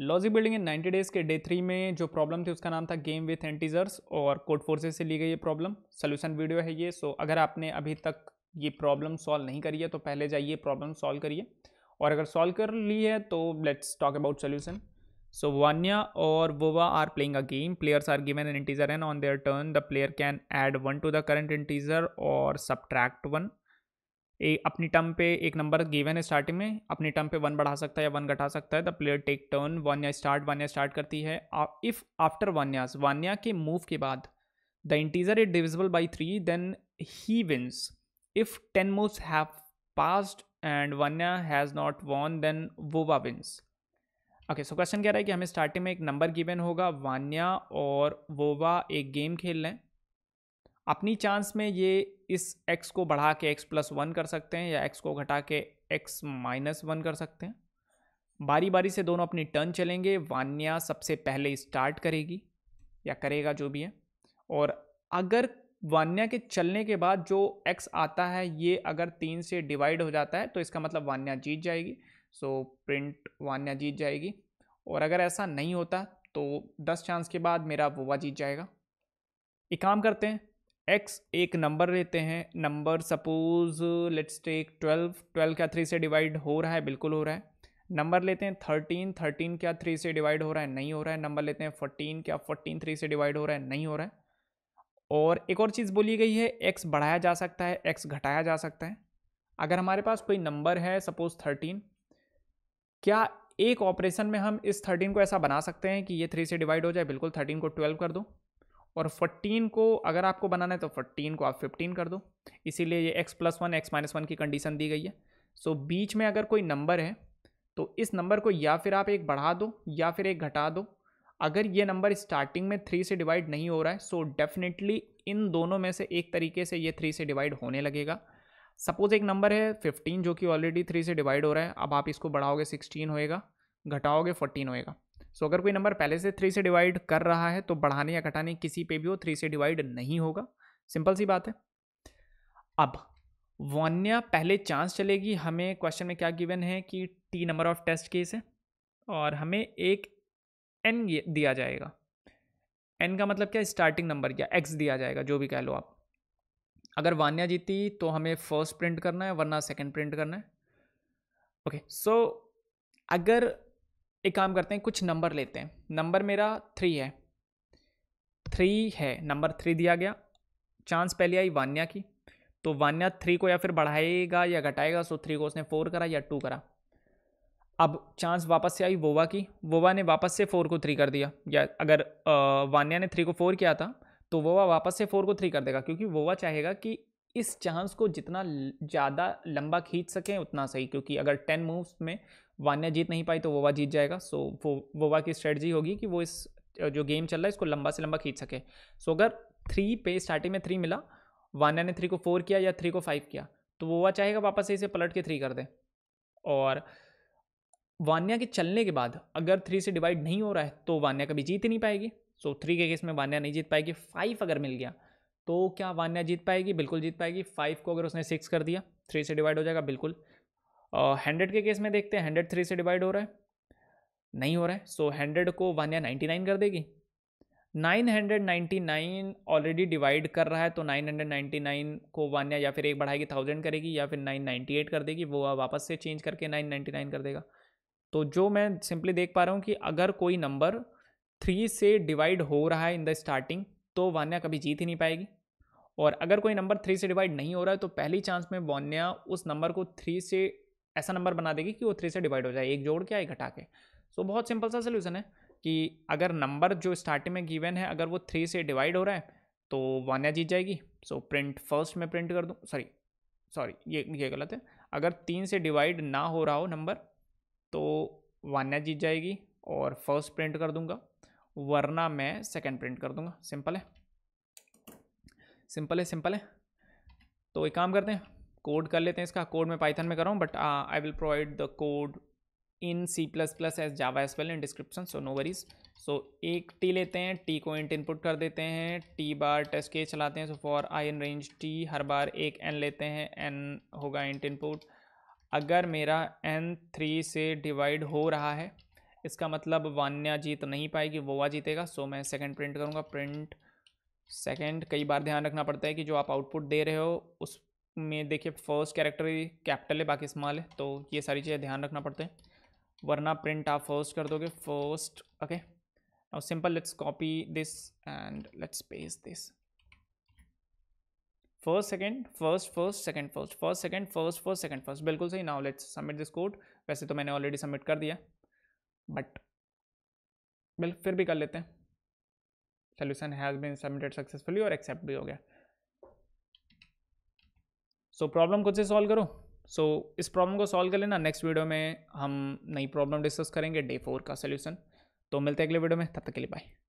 logic building in 90 days के day three में जो प्रॉब्लम थी उसका नाम था गेम विथ एंटीजर्स और कोड फोर्सेस से ली गई ये प्रॉब्लम सोल्यूशन वीडियो है ये सो अगर आपने अभी तक ये प्रॉब्लम सॉल्व नहीं करी है तो पहले जाइए प्रॉब्लम सॉल्व करिए और अगर सॉल्व कर ली है तो let's talk about solution so Vanya और Vova are playing a game players are given an integer and on their turn the player can add one to the current integer और subtract one ए, अपनी term पे एक number given है starting में अपनी term पे वन बढ़ा सकता है या वन घटा सकता है the player take turn one या स्टार्ट वन या स्टार्ट करती है if after one one Vanya के मूव के बाद the integer is divisible by three then he wins if ten moves have passed and Vanya has not won then Vova wins okay so question कह रहा है कि हमें starting में एक नंबर गिवन होगा वान्या और वोवा एक गेम खेल लें अपनी चांस में ये इस x को बढ़ा के x प्लस वन कर सकते हैं या x को घटा के x माइनस वन कर सकते हैं बारी बारी से दोनों अपनी टर्न चलेंगे वान्या सबसे पहले स्टार्ट करेगी या करेगा जो भी है और अगर वान्या के चलने के बाद जो x आता है ये अगर तीन से डिवाइड हो जाता है तो इसका मतलब वान्या जीत जाएगी सो प्रिंट वान्या जीत जाएगी और अगर ऐसा नहीं होता तो दस चांस के बाद मेरा वोवा जीत जाएगा एक काम करते हैं एक्स एक नंबर लेते हैं number suppose let's take twelve twelve क्या थ्री से डिवाइड हो रहा है बिल्कुल हो रहा है नंबर लेते हैं थर्टीन थर्टीन क्या थ्री से डिवाइड हो रहा है नहीं हो रहा है नंबर लेते हैं फोर्टीन क्या फोर्टीन थ्री से डिवाइड हो रहा है नहीं हो रहा है और एक और चीज़ बोली गई है एक्स बढ़ाया जा सकता है एक्स घटाया जा सकता है अगर हमारे पास कोई नंबर है सपोज थर्टीन क्या एक ऑपरेशन में हम इस थर्टीन को ऐसा बना सकते हैं कि ये थ्री से डिवाइड हो जाए बिल्कुल थर्टीन को ट्वेल्व कर दो और 14 को अगर आपको बनाना है तो 14 को आप 15 कर दो इसीलिए ये x plus one x minus one की कंडीशन दी गई है सो so, बीच में अगर कोई नंबर है तो इस नंबर को या फिर आप एक बढ़ा दो या फिर एक घटा दो अगर ये नंबर स्टार्टिंग में थ्री से डिवाइड नहीं हो रहा है सो so डेफिनेटली इन दोनों में से एक तरीके से ये थ्री से डिवाइड होने लगेगा सपोज एक नंबर है फिफ्टीन जो कि ऑलरेडी थ्री से डिवाइड हो रहा है अब आप इसको बढ़ाओगे सिक्सटीन होएगा घटाओगे फोर्टीन होएगा सो so, अगर कोई नंबर पहले से थ्री से डिवाइड कर रहा है तो बढ़ाने या घटाने किसी पे भी हो थ्री से डिवाइड नहीं होगा सिंपल सी बात है अब वन्या पहले चांस चलेगी हमें क्वेश्चन में क्या गिवन है कि T number of test case है और हमें एक एन दिया जाएगा एन का मतलब क्या स्टार्टिंग नंबर या एक्स दिया जाएगा जो भी कह लो आप अगर वान्या जीती तो हमें फर्स्ट प्रिंट करना है वरना सेकंड प्रिंट करना है ओके okay, सो so, अगर एक काम करते हैं कुछ नंबर लेते हैं नंबर मेरा थ्री है थ्री है नंबर थ्री दिया गया चांस पहले आई वान्या की तो वान्या थ्री को या फिर बढ़ाएगा या घटाएगा सो थ्री को उसने फोर करा या टू करा अब चांस वापस से आई वोवा की वोवा ने वापस से फोर को थ्री कर दिया या अगर वान्या ने थ्री को फोर किया था तो वोवा वापस से फोर को थ्री कर देगा क्योंकि वोवा चाहेगा कि इस चांस को जितना ज़्यादा लंबा खींच सकें उतना सही क्योंकि अगर टेन मूव्स में वान्या जीत नहीं पाई तो वोवा जीत जाएगा सो वो वोवा की स्ट्रेटजी होगी कि वो इस जो गेम चल रहा है इसको लंबा से लंबा खींच सके सो अगर थ्री पे स्टार्टिंग में थ्री मिला वान्या ने थ्री को फोर किया या थ्री को फाइव किया तो वोवा चाहेगा वापस से इसे पलट के थ्री कर दें और वान्या के चलने के बाद अगर थ्री से डिवाइड नहीं हो रहा है तो वान्या कभी जीत ही नहीं पाएगी सो थ्री के केस में वान्या नहीं जीत पाएगी फाइव अगर मिल गया तो क्या वान्या जीत पाएगी बिल्कुल जीत पाएगी फाइव को अगर उसने सिक्स कर दिया थ्री से डिवाइड हो जाएगा बिल्कुल हंड्रेड के केस में देखते हैं हंड्रेड थ्री से डिवाइड हो रहा है नहीं हो रहा है सो हंड्रेड को वान्या नाइन्टी नाइन कर देगी nine hundred ninety nine already divide कर रहा है तो नाइन हंड्रेड नाइन्टी नाइन को वान्या या फिर एक बढ़ाएगी थाउजेंड करेगी या फिर नाइन नाइन्टी एट कर देगी वो वापस से चेंज करके नाइन नाइन्टी नाइन कर देगा तो जो मैं सिंपली देख पा रहा हूँ कि अगर कोई नंबर थ्री से डिवाइड हो रहा है इन द स्टार्टिंग तो वान्या कभी जीत ही नहीं पाएगी और अगर कोई नंबर थ्री से डिवाइड नहीं हो रहा है तो पहली चांस में बोनिया उस नंबर को थ्री से ऐसा नंबर बना देगी कि वो थ्री से डिवाइड हो जाए एक जोड़ के या एक हटा के सो so, बहुत सिंपल सा सोल्यूशन है कि अगर नंबर जो स्टार्टिंग में गिवन है अगर वो थ्री से डिवाइड हो रहा है तो वान्या जीत जाएगी सो प्रिंट फर्स्ट में प्रिंट कर दूँ सॉरी सॉरी ये ये गलत है अगर तीन से डिवाइड ना हो रहा हो नंबर तो वान्या जीत जाएगी और फर्स्ट प्रिंट कर दूंगा वरना मैं सेकंड प्रिंट कर दूंगा सिंपल है सिंपल है सिंपल है तो एक काम करते हैं कोड कर लेते हैं इसका कोड मैं पाइथन में कर रहा हूँ but I will provide the code in C plus plus as Java as well in description so no worries so एक टी लेते हैं टी को इंट इनपुट कर देते हैं टी बार टेस्ट के चलाते हैं so for I in range T हर बार एक एन लेते हैं एन होगा इंट इनपुट अगर मेरा एन थ्री से डिवाइड हो रहा है इसका मतलब वान्या जीत नहीं पाएगी वोवा जीतेगा सो so मैं सेकेंड प्रिंट करूँगा प्रिंट सेकंड कई बार ध्यान रखना पड़ता है कि जो आप आउटपुट दे रहे हो उसमें देखिए फर्स्ट कैरेक्टर ही कैपिटल है बाकी स्मॉल है तो ये सारी चीज़ें ध्यान रखना पड़ता है वरना प्रिंट आप फर्स्ट कर दोगे first okay now simple let's copy this and let's paste this first second first first second first first second first first second first बिल्कुल सही now let's submit this code वैसे तो मैंने ऑलरेडी सबमिट कर दिया but well फिर भी कर लेते हैं solution has been submitted successfully और एक्सेप्ट भी हो गया सो so, प्रॉब्लम खुद से सॉल्व करो सो so, इस प्रॉब्लम को सॉल्व कर लेना नेक्स्ट वीडियो में हम नई प्रॉब्लम डिस्कस करेंगे डे फोर का सोल्यूशन तो मिलते हैं अगले वीडियो में तब तक के लिए बाय